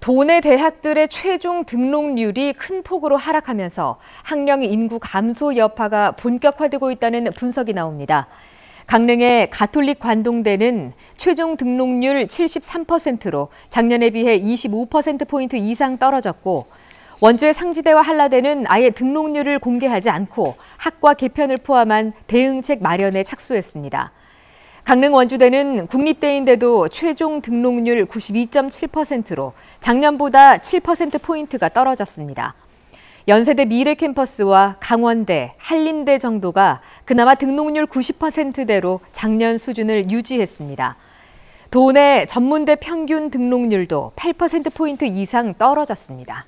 도내 대학들의 최종 등록률이 큰 폭으로 하락하면서 학령 인구 감소 여파가 본격화되고 있다는 분석이 나옵니다. 강릉의 가톨릭 관동대는 최종 등록률 73%로 작년에 비해 25%포인트 이상 떨어졌고 원주의 상지대와 한라대는 아예 등록률을 공개하지 않고 학과 개편을 포함한 대응책 마련에 착수했습니다. 강릉 원주대는 국립대인데도 최종 등록률 92.7%로 작년보다 7%포인트가 떨어졌습니다. 연세대 미래 캠퍼스와 강원대, 한림대 정도가 그나마 등록률 90%대로 작년 수준을 유지했습니다. 도내 전문대 평균 등록률도 8%포인트 이상 떨어졌습니다.